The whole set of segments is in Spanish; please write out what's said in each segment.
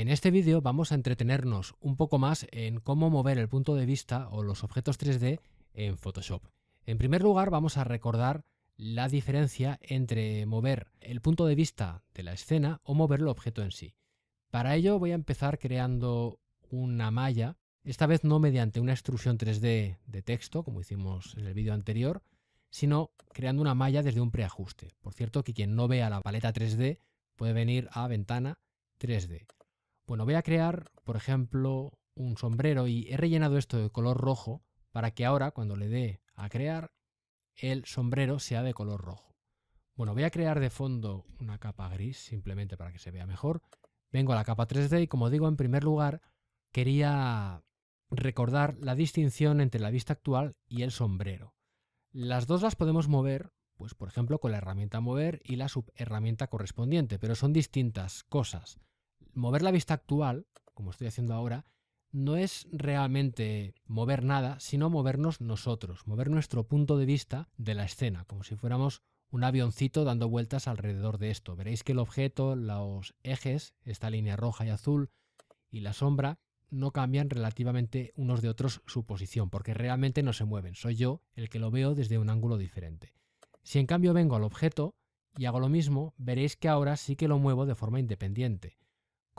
En este vídeo vamos a entretenernos un poco más en cómo mover el punto de vista o los objetos 3D en Photoshop. En primer lugar vamos a recordar la diferencia entre mover el punto de vista de la escena o mover el objeto en sí. Para ello voy a empezar creando una malla, esta vez no mediante una extrusión 3D de texto, como hicimos en el vídeo anterior, sino creando una malla desde un preajuste. Por cierto que quien no vea la paleta 3D puede venir a ventana 3D. Bueno, voy a crear, por ejemplo, un sombrero y he rellenado esto de color rojo para que ahora, cuando le dé a crear, el sombrero sea de color rojo. Bueno, voy a crear de fondo una capa gris, simplemente para que se vea mejor. Vengo a la capa 3D y como digo, en primer lugar, quería recordar la distinción entre la vista actual y el sombrero. Las dos las podemos mover, pues por ejemplo con la herramienta mover y la subherramienta correspondiente, pero son distintas cosas mover la vista actual, como estoy haciendo ahora, no es realmente mover nada, sino movernos nosotros, mover nuestro punto de vista de la escena, como si fuéramos un avioncito dando vueltas alrededor de esto. Veréis que el objeto, los ejes, esta línea roja y azul, y la sombra, no cambian relativamente unos de otros su posición, porque realmente no se mueven, soy yo el que lo veo desde un ángulo diferente. Si en cambio vengo al objeto y hago lo mismo, veréis que ahora sí que lo muevo de forma independiente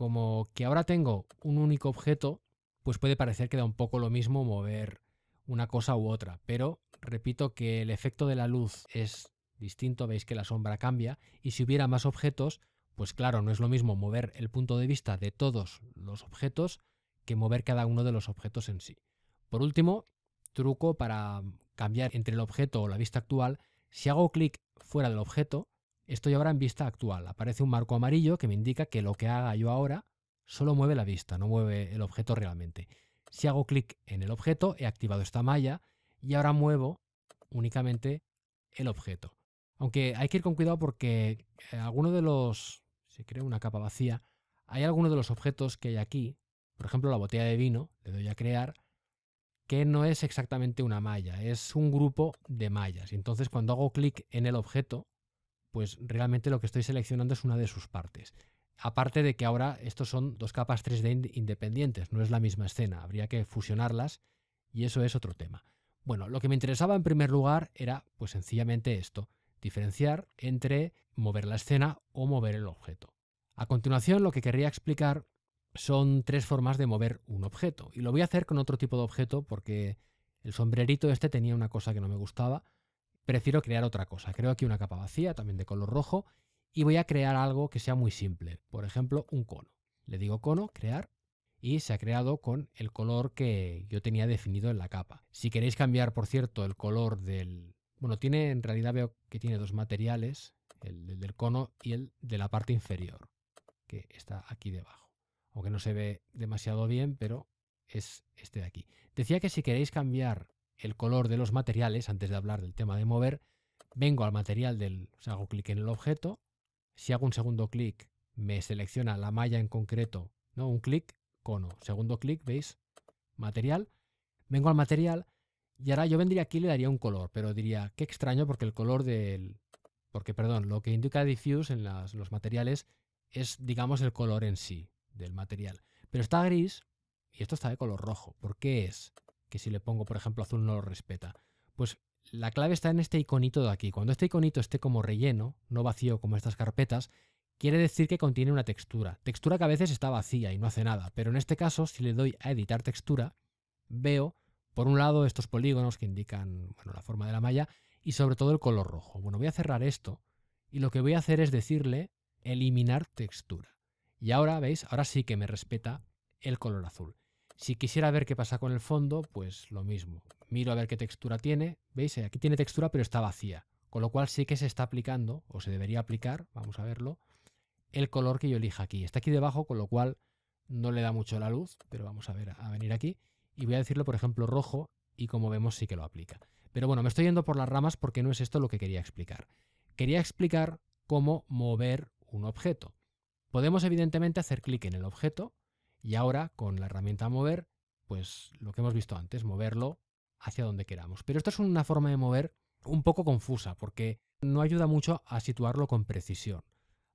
como que ahora tengo un único objeto, pues puede parecer que da un poco lo mismo mover una cosa u otra, pero repito que el efecto de la luz es distinto, veis que la sombra cambia, y si hubiera más objetos, pues claro, no es lo mismo mover el punto de vista de todos los objetos que mover cada uno de los objetos en sí. Por último, truco para cambiar entre el objeto o la vista actual, si hago clic fuera del objeto, Estoy ahora en vista actual. Aparece un marco amarillo que me indica que lo que haga yo ahora solo mueve la vista, no mueve el objeto realmente. Si hago clic en el objeto, he activado esta malla y ahora muevo únicamente el objeto. Aunque hay que ir con cuidado porque eh, alguno de los... Se creo una capa vacía, hay alguno de los objetos que hay aquí, por ejemplo la botella de vino, le doy a crear, que no es exactamente una malla, es un grupo de mallas. entonces cuando hago clic en el objeto, pues realmente lo que estoy seleccionando es una de sus partes. Aparte de que ahora estos son dos capas 3D independientes, no es la misma escena, habría que fusionarlas y eso es otro tema. Bueno, lo que me interesaba en primer lugar era pues sencillamente esto, diferenciar entre mover la escena o mover el objeto. A continuación lo que querría explicar son tres formas de mover un objeto y lo voy a hacer con otro tipo de objeto porque el sombrerito este tenía una cosa que no me gustaba, prefiero crear otra cosa. Creo aquí una capa vacía, también de color rojo, y voy a crear algo que sea muy simple, por ejemplo, un cono. Le digo cono, crear, y se ha creado con el color que yo tenía definido en la capa. Si queréis cambiar, por cierto, el color del... Bueno, tiene, en realidad veo que tiene dos materiales, el, el del cono y el de la parte inferior, que está aquí debajo. Aunque no se ve demasiado bien, pero es este de aquí. Decía que si queréis cambiar el color de los materiales, antes de hablar del tema de mover, vengo al material del, hago clic en el objeto, si hago un segundo clic me selecciona la malla en concreto, ¿no? Un clic, cono, segundo clic, ¿veis? Material, vengo al material y ahora yo vendría aquí y le daría un color, pero diría, qué extraño porque el color del, porque perdón, lo que indica diffuse en los materiales es, digamos, el color en sí del material, pero está gris y esto está de color rojo, ¿por qué es? que si le pongo, por ejemplo, azul no lo respeta. Pues la clave está en este iconito de aquí. Cuando este iconito esté como relleno, no vacío como estas carpetas, quiere decir que contiene una textura. Textura que a veces está vacía y no hace nada, pero en este caso, si le doy a editar textura, veo, por un lado, estos polígonos que indican bueno, la forma de la malla y sobre todo el color rojo. Bueno, voy a cerrar esto y lo que voy a hacer es decirle eliminar textura. Y ahora, ¿veis? Ahora sí que me respeta el color azul. Si quisiera ver qué pasa con el fondo, pues lo mismo. Miro a ver qué textura tiene. ¿Veis? Aquí tiene textura pero está vacía. Con lo cual sí que se está aplicando, o se debería aplicar, vamos a verlo, el color que yo elija aquí. Está aquí debajo, con lo cual no le da mucho la luz, pero vamos a ver, a venir aquí. Y voy a decirlo, por ejemplo, rojo, y como vemos sí que lo aplica. Pero bueno, me estoy yendo por las ramas porque no es esto lo que quería explicar. Quería explicar cómo mover un objeto. Podemos evidentemente hacer clic en el objeto, y ahora, con la herramienta mover, pues lo que hemos visto antes, moverlo hacia donde queramos. Pero esto es una forma de mover un poco confusa, porque no ayuda mucho a situarlo con precisión.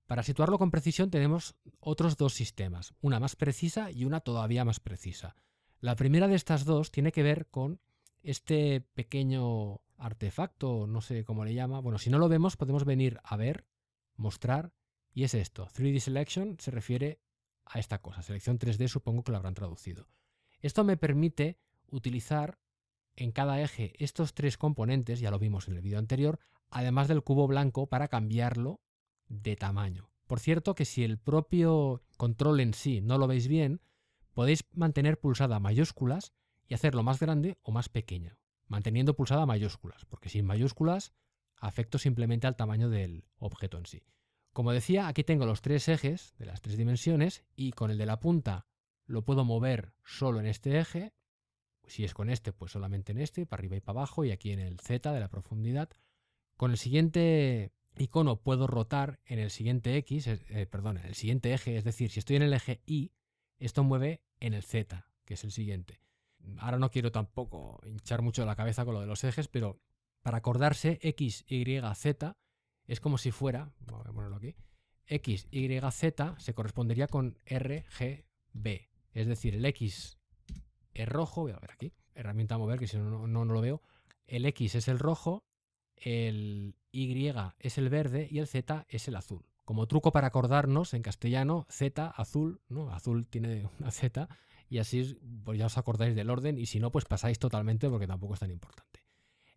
Para situarlo con precisión tenemos otros dos sistemas, una más precisa y una todavía más precisa. La primera de estas dos tiene que ver con este pequeño artefacto, no sé cómo le llama. Bueno, si no lo vemos podemos venir a ver, mostrar, y es esto. 3D Selection se refiere a esta cosa. Selección 3D supongo que lo habrán traducido. Esto me permite utilizar en cada eje estos tres componentes, ya lo vimos en el vídeo anterior, además del cubo blanco para cambiarlo de tamaño. Por cierto que si el propio control en sí no lo veis bien, podéis mantener pulsada mayúsculas y hacerlo más grande o más pequeño, manteniendo pulsada mayúsculas, porque sin mayúsculas afecto simplemente al tamaño del objeto en sí. Como decía, aquí tengo los tres ejes de las tres dimensiones y con el de la punta lo puedo mover solo en este eje. Si es con este, pues solamente en este, para arriba y para abajo, y aquí en el Z de la profundidad. Con el siguiente icono puedo rotar en el siguiente X, eh, perdón, el siguiente eje, es decir, si estoy en el eje Y, esto mueve en el Z, que es el siguiente. Ahora no quiero tampoco hinchar mucho la cabeza con lo de los ejes, pero para acordarse X, Y, Z, es como si fuera, voy a ponerlo aquí, X, Y, Z se correspondería con R, G, B. Es decir, el X es rojo, voy a ver aquí, herramienta a mover que si no, no, lo veo, el X es el rojo, el Y es el verde y el Z es el azul. Como truco para acordarnos, en castellano, Z, azul, ¿no? Azul tiene una Z, y así pues, ya os acordáis del orden, y si no, pues pasáis totalmente porque tampoco es tan importante.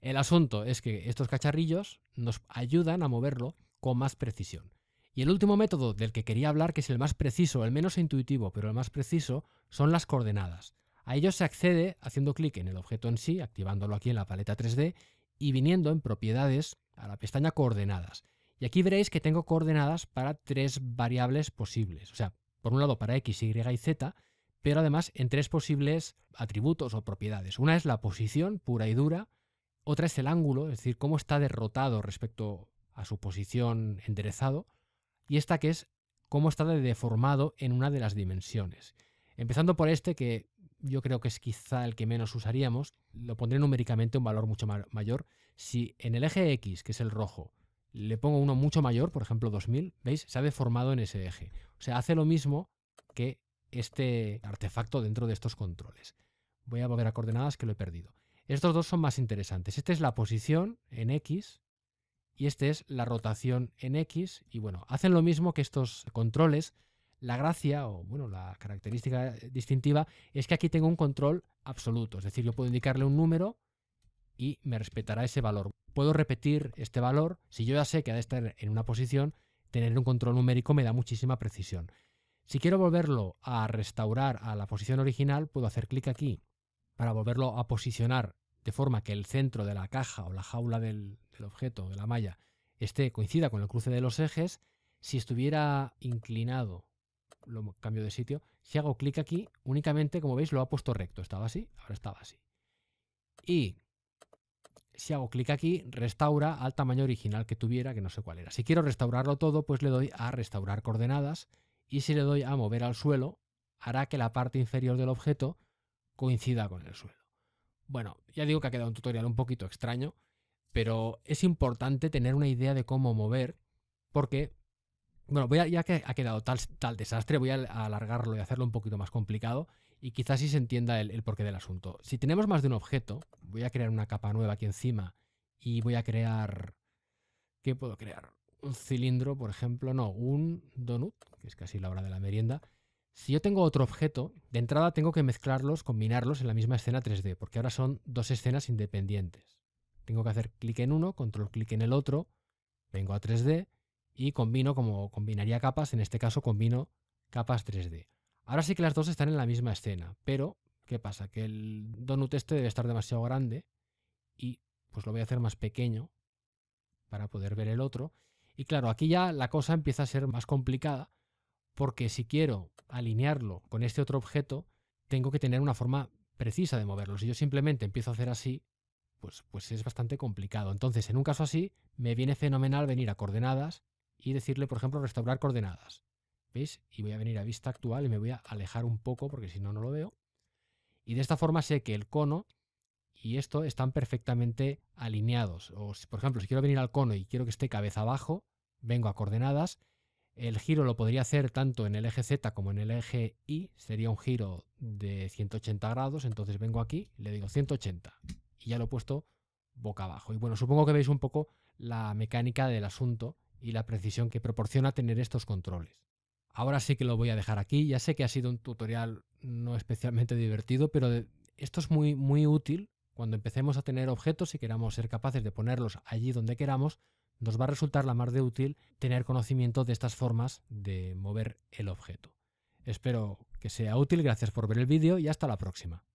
El asunto es que estos cacharrillos nos ayudan a moverlo con más precisión. Y el último método del que quería hablar, que es el más preciso, el menos intuitivo, pero el más preciso, son las coordenadas. A ellos se accede haciendo clic en el objeto en sí, activándolo aquí en la paleta 3D y viniendo en propiedades a la pestaña coordenadas. Y aquí veréis que tengo coordenadas para tres variables posibles. O sea, por un lado para x, y y z, pero además en tres posibles atributos o propiedades. Una es la posición pura y dura, otra es el ángulo, es decir, cómo está derrotado respecto a su posición enderezado. Y esta que es cómo está deformado en una de las dimensiones. Empezando por este, que yo creo que es quizá el que menos usaríamos, lo pondré numéricamente un valor mucho mayor. Si en el eje X, que es el rojo, le pongo uno mucho mayor, por ejemplo 2000, ¿veis? Se ha deformado en ese eje. O sea, hace lo mismo que este artefacto dentro de estos controles. Voy a volver a coordenadas que lo he perdido. Estos dos son más interesantes. Esta es la posición en X y esta es la rotación en X. Y bueno, hacen lo mismo que estos controles. La gracia o bueno, la característica distintiva es que aquí tengo un control absoluto. Es decir, yo puedo indicarle un número y me respetará ese valor. Puedo repetir este valor. Si yo ya sé que ha de estar en una posición, tener un control numérico me da muchísima precisión. Si quiero volverlo a restaurar a la posición original, puedo hacer clic aquí para volverlo a posicionar de forma que el centro de la caja o la jaula del, objeto, de la malla, esté coincida con el cruce de los ejes, si estuviera inclinado, lo cambio de sitio, si hago clic aquí, únicamente, como veis, lo ha puesto recto. Estaba así, ahora estaba así. Y si hago clic aquí, restaura al tamaño original que tuviera, que no sé cuál era. Si quiero restaurarlo todo, pues le doy a restaurar coordenadas y si le doy a mover al suelo, hará que la parte inferior del objeto coincida con el suelo. Bueno, ya digo que ha quedado un tutorial un poquito extraño, pero es importante tener una idea de cómo mover, porque, bueno, ya que ha quedado tal, tal desastre, voy a alargarlo y hacerlo un poquito más complicado, y quizás sí se entienda el, el porqué del asunto. Si tenemos más de un objeto, voy a crear una capa nueva aquí encima, y voy a crear... ¿Qué puedo crear? Un cilindro, por ejemplo, no, un donut, que es casi la hora de la merienda, si yo tengo otro objeto, de entrada tengo que mezclarlos, combinarlos en la misma escena 3D, porque ahora son dos escenas independientes. Tengo que hacer clic en uno, control clic en el otro, vengo a 3D y combino como combinaría capas, en este caso combino capas 3D. Ahora sí que las dos están en la misma escena, pero ¿qué pasa? Que el donut este debe estar demasiado grande y pues lo voy a hacer más pequeño para poder ver el otro. Y claro, aquí ya la cosa empieza a ser más complicada porque si quiero alinearlo con este otro objeto, tengo que tener una forma precisa de moverlo. Si yo simplemente empiezo a hacer así, pues, pues es bastante complicado. Entonces, en un caso así, me viene fenomenal venir a coordenadas y decirle, por ejemplo, restaurar coordenadas. ¿Veis? Y voy a venir a vista actual y me voy a alejar un poco porque si no, no lo veo. Y de esta forma sé que el cono y esto están perfectamente alineados. O, por ejemplo, si quiero venir al cono y quiero que esté cabeza abajo, vengo a coordenadas el giro lo podría hacer tanto en el eje Z como en el eje Y, sería un giro de 180 grados, entonces vengo aquí, le digo 180 y ya lo he puesto boca abajo. Y bueno, supongo que veis un poco la mecánica del asunto y la precisión que proporciona tener estos controles. Ahora sí que lo voy a dejar aquí, ya sé que ha sido un tutorial no especialmente divertido, pero esto es muy, muy útil cuando empecemos a tener objetos y queramos ser capaces de ponerlos allí donde queramos nos va a resultar la más de útil tener conocimiento de estas formas de mover el objeto. Espero que sea útil, gracias por ver el vídeo y hasta la próxima.